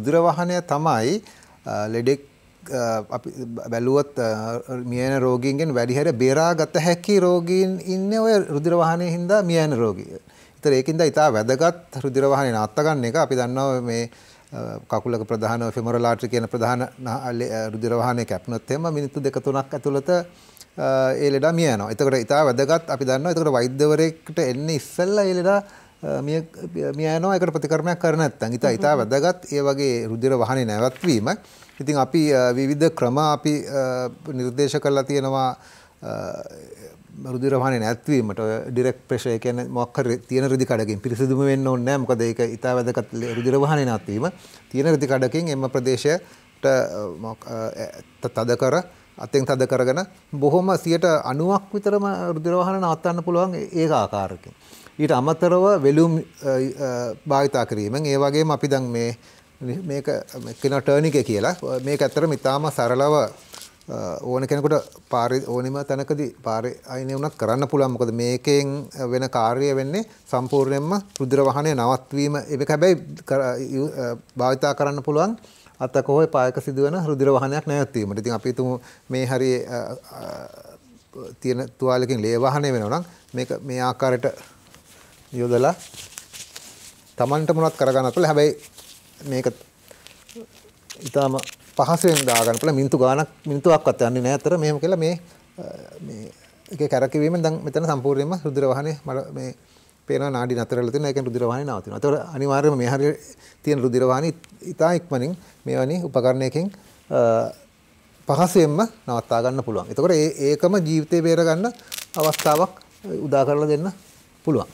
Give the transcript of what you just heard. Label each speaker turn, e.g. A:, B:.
A: දුරවහනය තමයි ලෙඩෙක් අපි බැලුවොත් මියන රෝගීන්ගෙන් වැඩිහර බේරාගත හැකි රෝගීන් ඉන්න ඔය රුදුරවාහනය හින්දා මියන රෝගී. ඉතර ඒකින්ද ඉතා වැදගත් රුදුරවාහනය නත්තගන්න එක අපි දන්නව මේ කකුලක ප්‍රධාන ෆෙමරලාට්‍රි කියන ප්‍රධාන රුදුරවාහනය කැප්නොත් එම මිනිත්තු දෙක තුනක් ඇතුළත ඒ ලෙඩ මියනවා. එතකොට ඉතා වැදගත් අපි දන්න එතකට වෛද්‍යවරෙක්ට එන්න ඉස්සල්ල ඒ ලෙඩා මියනෝ එකට ප්‍රතිකරමයක් කරන ඇත්තන් ඉතා ඉතා වැදගත් ඒ වගේ රුදිර වහනේ නැවත්වීම ඉතින් අපි විවිධ ක්‍රම අපි නිර්දේශ කරලා තියෙනවා රුදිරවාහනේ නැත්වීමට ඩිරෙක් ප්‍රෙෂර් එක කියන්නේ මොකක් හරි තියෙන රිදි කඩකින් පිරිසිදුම වෙන්න ඕනේ නැහැ මොකද ඒක ඉතා වැදගත් රුදිරවාහනේ නැත්වීම තියෙන රිදි කඩකින් එම ප්‍රදේශයට තද කර අතෙන් තද කරගෙන බොහොම 90ක් විතරම රුධිර වහන නවත්තන්න පුළුවන් ඒක ආකාරකින්. ඊට අමතරව වෙලුම් භාවිතා කිරීමෙන් ඒ වගේම අපි දැන් මේ මේක කියන ටර්න් එක කියලා මේක ඇත්තටම ඉතාම සරලව ඕන කෙනෙකුට පාරි ඕනෙම තැනකදී පාරේ අයිනේ වුණත් කරන්න පුළුවන් මොකද මේකෙන් වෙන කාර්යය වෙන්නේ සම්පූර්ණයෙන්ම රුධිර වහනය නවත්වීම ඒක හැබැයි භාවිතා කරන්න පුළුවන් අතකොහේ පායක සිදුවන රුධිර වහනයක් නැවැත්වීමට. ඉතින් අපි තුමු මේ හරිය තියෙන තුවාලකින් ලේ වහනය වෙනවා නම් මේක මේ ආකාරයට යොදලා Tamanට මොනවත් කරගන්නත් පුළුවන්. හැබැයි මේක ඊටාම පහසෙන් දාගන්න පුළුවන්. මිනිත්තු ගාණක් මිනිත්තුවක්වත් යන්නේ නැහැ. අතර මෙහෙම කියලා මේ මේ ඒකේ කරකිරීමෙන් දැන් මෙතන සම්පූර්ණයෙන්ම රුධිර වාහනේ මේ පේන නාඩි නතර වෙලා තියෙන එකෙන් රුධිර වාහනේ නවතිනවා. ඒතකොට අනිවාර්යයෙන්ම මේ හරිය තියෙන රුධිර වාහනේ ඉතා ඉක්මනින් මේ වැනි උපකරණයකින් පහසෙන්ම නවත්තා ගන්න පුළුවන්. එතකොට ඒකම ජීවිතේ බේර ගන්න අවස්ථාවක් උදා කරලා දෙන්න පුළුවන්.